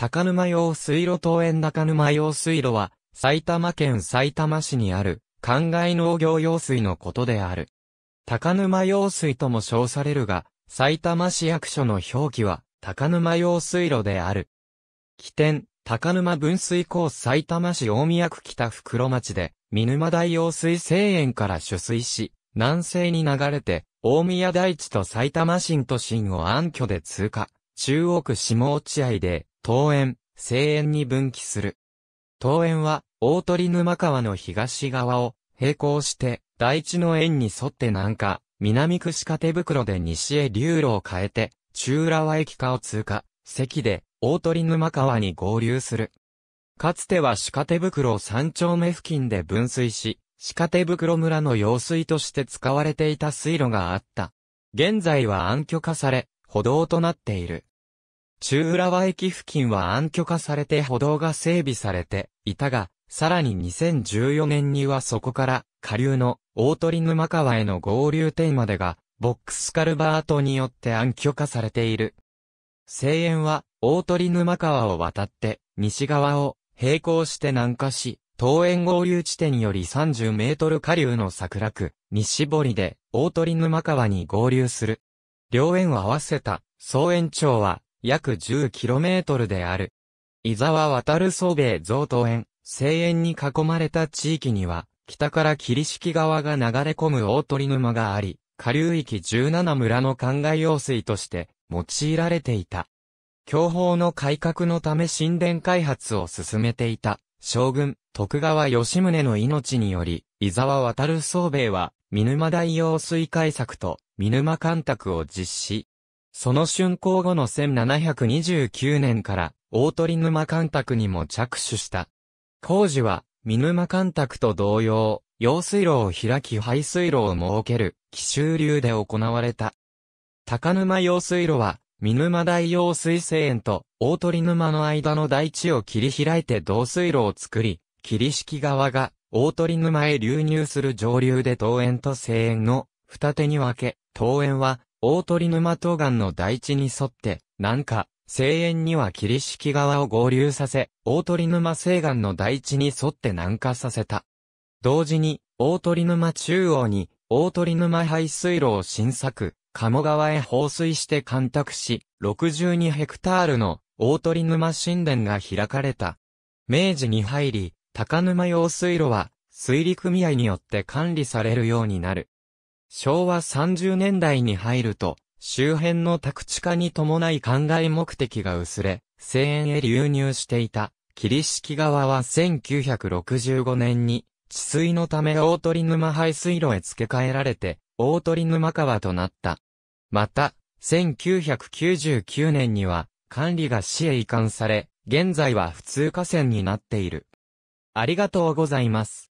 高沼用水路東園高沼用水路は、埼玉県埼玉市にある、灌漑農業用水のことである。高沼用水とも称されるが、埼玉市役所の表記は、高沼用水路である。起点、高沼分水港埼玉市大宮区北袋町で、見沼大用水生園から取水し、南西に流れて、大宮大地と埼玉新都心を暗渠で通過。中央区下落合で、東園、西園に分岐する。東園は、大鳥沼川の東側を、並行して、大地の園に沿って南下、南区鹿手袋で西へ流路を変えて、中浦和駅下を通過、関で、大鳥沼川に合流する。かつては鹿手袋三丁目付近で分水し、鹿手袋村の用水として使われていた水路があった。現在は暗渠化され、歩道となっている。中浦和駅付近は暗渠化されて歩道が整備されていたが、さらに2014年にはそこから下流の大鳥沼川への合流点までがボックスカルバートによって暗渠化されている。西園は大鳥沼川を渡って西側を並行して南下し、東園合流地点より30メートル下流の桜区西堀で大鳥沼川に合流する。両園を合わせた総延長は約 10km である。伊沢渡る宗兵衛贈答園、声園に囲まれた地域には、北から霧敷川が流れ込む大鳥沼があり、下流域17村の灌漑用水として用いられていた。享保の改革のため神殿開発を進めていた将軍徳川吉宗の命により、伊沢渡る宗兵衛は見沼大用水改作と見沼干拓を実施。その竣工後の1729年から、大鳥沼干拓にも着手した。工事は、見沼干拓と同様、用水路を開き排水路を設ける、奇襲流で行われた。高沼用水路は、見沼大用水生園と大鳥沼の間の大地を切り開いて導水路を作り、切敷側が大鳥沼へ流入する上流で東園と西園の二手に分け、東園は大鳥沼東岸の台地に沿って、南下、西縁には霧敷川を合流させ、大鳥沼西岸の台地に沿って南下させた。同時に、大鳥沼中央に、大鳥沼排水路を新作、鴨川へ放水して干拓し、62ヘクタールの大鳥沼神殿が開かれた。明治に入り、高沼用水路は、水利組合によって管理されるようになる。昭和30年代に入ると、周辺の宅地化に伴い灌漑目的が薄れ、西園へ流入していた、霧式川は1965年に、治水のため大鳥沼排水路へ付け替えられて、大鳥沼川となった。また、1999年には、管理が市へ移管され、現在は普通河川になっている。ありがとうございます。